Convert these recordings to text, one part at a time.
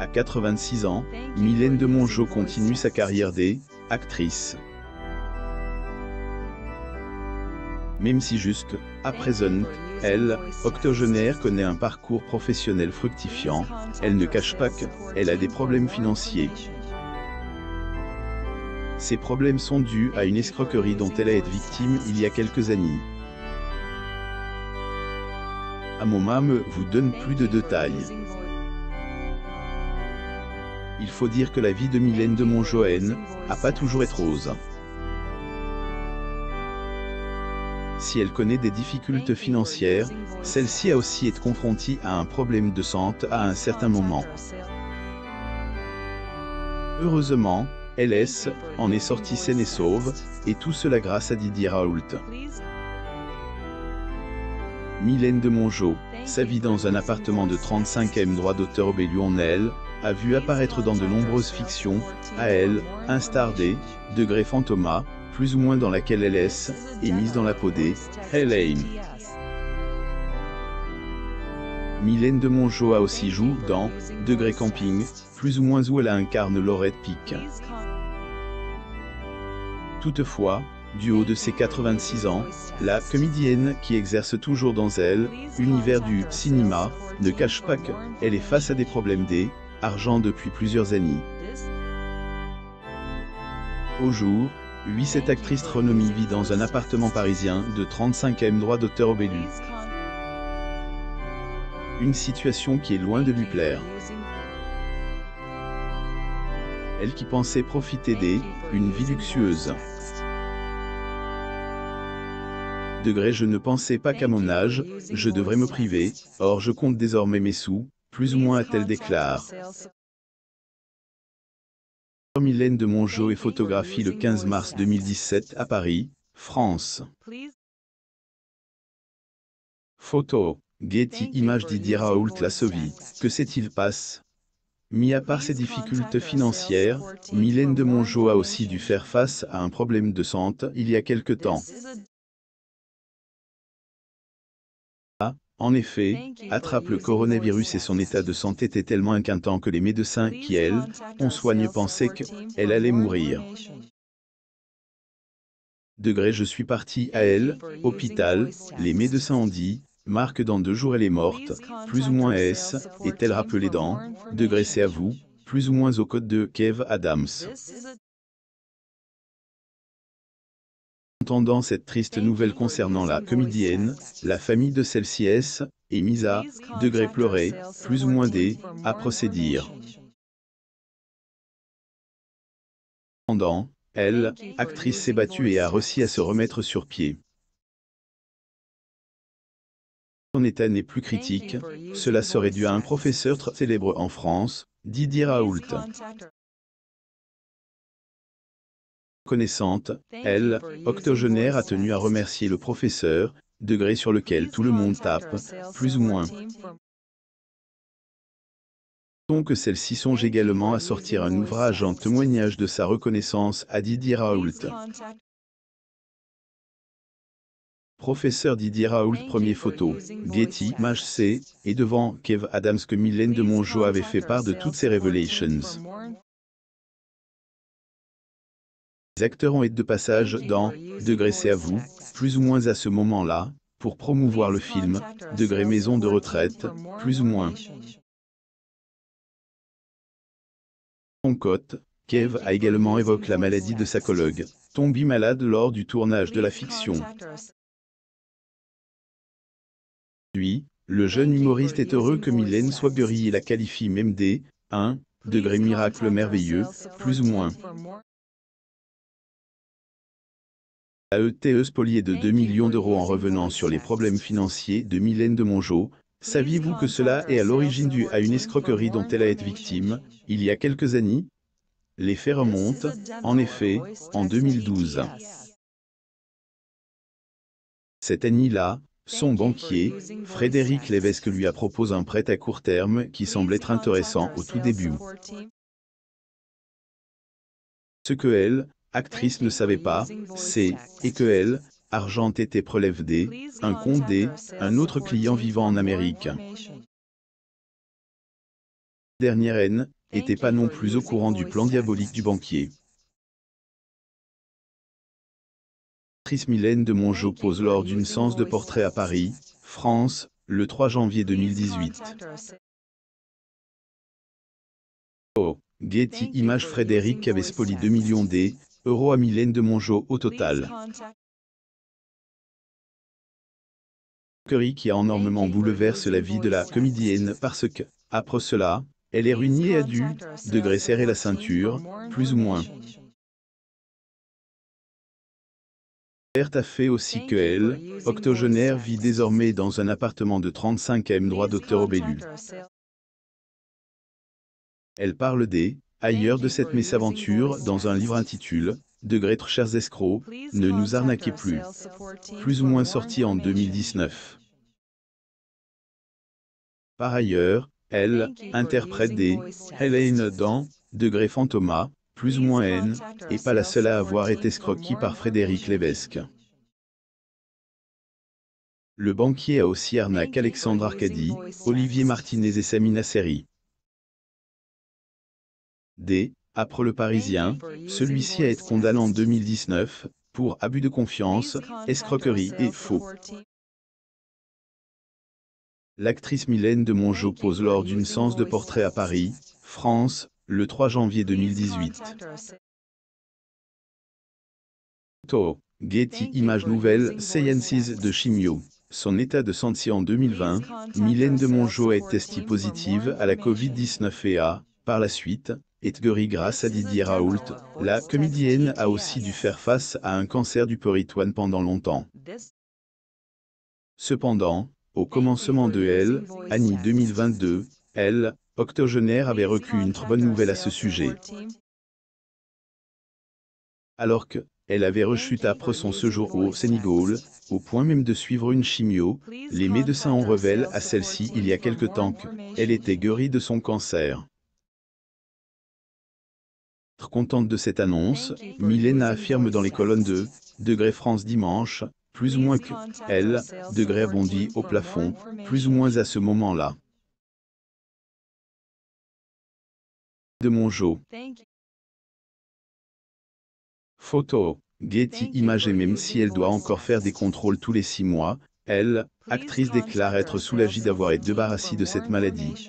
À 86 ans, Mylène de Mongeau continue sa carrière d'actrice. Même si juste, à présent, elle, octogénaire, connaît un parcours professionnel fructifiant, elle ne cache pas que, elle a des problèmes financiers. Ces problèmes sont dus à une escroquerie dont elle a été victime il y a quelques années. À mon âme vous donne plus de détails il faut dire que la vie de Mylène de Montjoen n'a pas toujours été rose. Si elle connaît des difficultés financières, celle-ci a aussi été confrontée à un problème de santé à un certain moment. Heureusement, LS en est sortie saine et sauve, et tout cela grâce à Didier Raoult. Mylène de Mongeau, sa vie dans un appartement de 35 e droit d'auteur obélu en elle, a vu apparaître dans de nombreuses fictions, à elle, star des, degré Fantoma, plus ou moins dans laquelle elle est mise dans la peau des, Milène Mylène de Mongeau a aussi joué dans Degré Camping, plus ou moins où elle incarne Laurette Pic. Toutefois, du haut de ses 86 ans, la comédienne qui exerce toujours dans elle, univers du cinéma, ne cache pas elle est face à des problèmes des argent depuis plusieurs années. Au jour, 8 cette actrice renommée vit dans un appartement parisien de 35e droit d'auteur obélu. Une situation qui est loin de lui plaire. Elle qui pensait profiter des une vie luxueuse. Degré je ne pensais pas qu'à mon âge, je devrais me priver, or je compte désormais mes sous, plus ou moins, a t elle déclare. Mylène de Mongeau et photographie le 15 mars 2017 à Paris, France. Photo. Getty Image Didier Raoult Lassovie. Que s'est-il passé Mis à part ses difficultés financières, Mylène de Mongeau a aussi dû faire face à un problème de santé il y a quelque temps. En effet, attrape le coronavirus et son état de santé était tellement inquiétant que les médecins qui, elle, ont soigné pensaient qu'elle allait mourir. Degré je suis parti à elle, hôpital, les médecins ont dit, marque dans deux jours elle est morte, plus ou moins S, est-elle rappelée dans, degré c'est à vous, plus ou moins au code de Kev Adams. entendant cette triste nouvelle concernant la comédienne, la famille de celle-ci est, mise à, degré pleuré, plus ou moins dé, à procéder. Pendant, elle, actrice s'est battue et a réussi à se remettre sur pied. Son état n'est plus critique, cela serait dû à un professeur très célèbre en France, Didier Raoult connaissante, elle, octogénaire, a tenu à remercier le professeur, degré sur lequel tout le monde tape, plus ou moins. Donc celle-ci songe également à sortir un ouvrage en témoignage de sa reconnaissance à Didier Raoult. Professeur Didier Raoult, premier photo, Getty, image C, et devant Kev Adams que Mylène de Mongeau avait fait part de toutes ses revelations. Les acteurs ont été de passage dans Degré à vous, plus ou moins à ce moment-là, pour promouvoir le film, Degré maison de retraite, plus ou moins. cote, Kev a également évoqué la maladie de sa collègue, tombée malade lors du tournage de la fiction. Lui, le jeune humoriste est heureux que Mylène soit guérie et la qualifie même des 1 degré miracle merveilleux, plus ou moins. AETE e spolié de 2 millions d'euros en revenant sur les problèmes financiers de Mylène de Mongeau. Saviez-vous que cela est à l'origine dû à une escroquerie dont elle a été victime, il y a quelques années Les faits remontent, en effet, en 2012. Cette année-là, son banquier, Frédéric Lévesque lui a proposé un prêt à court terme qui semble être intéressant au tout début. Ce que elle, actrice ne savait pas, c'est, et que elle, argent était prélève d'un un compte d'un un autre client vivant en Amérique. Dernière N, était pas non plus au courant du plan diabolique du banquier. Actrice Mylène de Mongeau pose lors d'une séance de portrait à Paris, France, le 3 janvier 2018. Oh, Getty Image Frédéric avait spoli 2 millions D, Euro à Milène de Mongeau au total. Curie qui a énormément bouleversé la vie de la comédienne parce que, après cela, elle est ruinée et a dû, degré serrer la ceinture, plus ou moins. Bert a fait aussi que elle, octogénaire, vit désormais dans un appartement de 35 e droit docteur Obélu. Elle parle des ailleurs de cette mésaventure dans un livre intitulé Degré trop chers escrocs, ne nous arnaquez plus, plus ou moins sorti en 2019. Par ailleurs, elle interprète des Hélène dans Degré Fantoma, plus ou moins haine, et pas la seule à avoir été escroquée par Frédéric Levesque. Le banquier a aussi arnaqué Alexandre Arcadi, Olivier Martinez et Samina Seri. D. Après le Parisien, celui-ci a été condamné en 2019 pour abus de confiance, escroquerie et faux. L'actrice Mylène de Mongeau pose lors d'une séance de portrait à Paris, France, le 3 janvier 2018. To. Getty Images Nouvelles Sciences de Chimio. Son état de santé en 2020, Mylène de Mongeau est testée positive à la Covid-19 et a, par la suite, guérie grâce à Didier Raoult, la comédienne a aussi dû faire face à un cancer du péritoine pendant longtemps. Cependant, au commencement de Elle, Annie 2022, elle, octogénaire avait recu une très bonne nouvelle à ce sujet. Alors que, elle avait rechuté après son séjour au Sénégal, au point même de suivre une chimio, les médecins ont révélé à celle-ci il y a quelque temps qu'elle était guérie de son cancer. Contente de cette annonce, Milena affirme dans les colonnes de Degré France dimanche, plus ou moins que elle, Degré abondi au plafond, plus ou moins à ce moment-là. De Mongeau. Photo. Getty Images et même si elle doit encore faire des contrôles tous les six mois, elle, actrice déclare être soulagée d'avoir été débarrassée de cette maladie.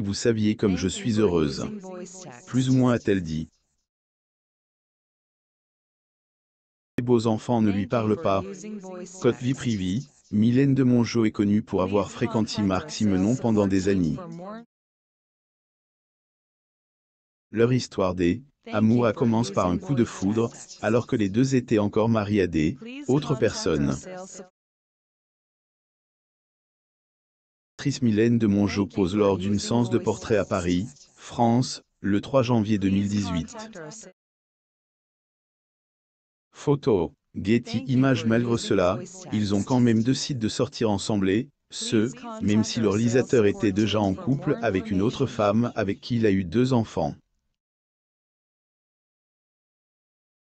vous saviez comme je suis heureuse. Plus ou moins a-t-elle dit. Les beaux enfants ne lui parlent pas. Côte vie Mylène de Mongeau est connue pour avoir fréquenté Marc Simenon pendant des années. Leur histoire des amours commence par un coup de foudre, alors que les deux étaient encore mariés à des autres personnes. L'actrice Mylène de Mongeau pose lors d'une séance de portrait à Paris, France, le 3 janvier 2018. Photo. Getty Images Malgré cela, ils ont quand même décidé de sortir ensemble ce, même si leur lisateur était déjà en couple avec une autre femme avec qui il a eu deux enfants.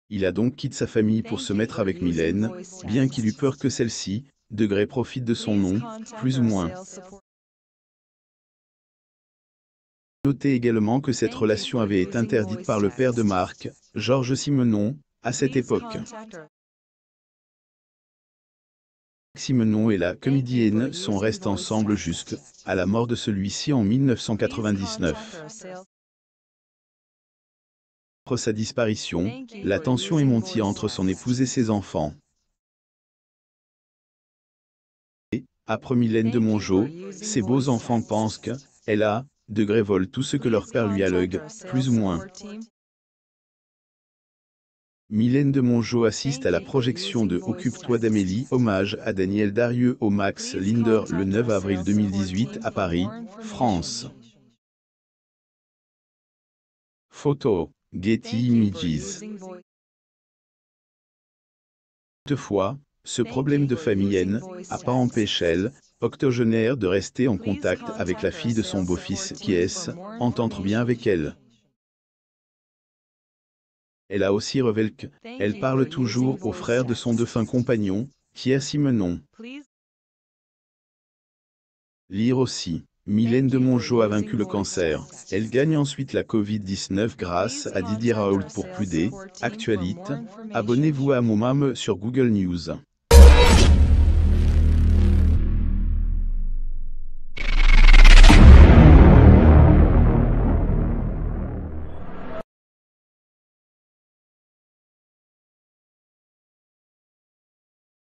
Il a donc quitté sa famille pour se mettre avec Mylène, bien qu'il eût peur que celle-ci, degré profite de son nom, plus ou moins. Notez également que cette relation avait été interdite par le père de Marc, Georges Simenon, à cette époque. Simenon et la comédienne sont restés ensemble jusqu'à la mort de celui-ci en 1999. Après sa disparition, la tension est montée entre son épouse et ses enfants. Et, après Mylène de Mongeau, ses beaux-enfants pensent qu'elle a de Grévole tout ce que leur père lui allogue, plus ou moins. Mylène de Mongeau assiste à la projection de Occupe-toi d'Amélie, hommage à Daniel Darieux au Max Linder le 9 avril 2018 à Paris, France. Photo, Getty Images. Toutefois, ce problème de famille n'a pas empêché elle, octogénaire de rester en contact avec la fille de son beau-fils qui est entendre bien avec elle. Elle a aussi révélé que elle parle toujours au frère de son défunt compagnon, qui est Simenon. Lire aussi. Mylène de Mongeau a vaincu le cancer. Elle gagne ensuite la Covid-19 grâce à Didier Raoult pour plus d'actualités, Abonnez-vous à mon sur Google News.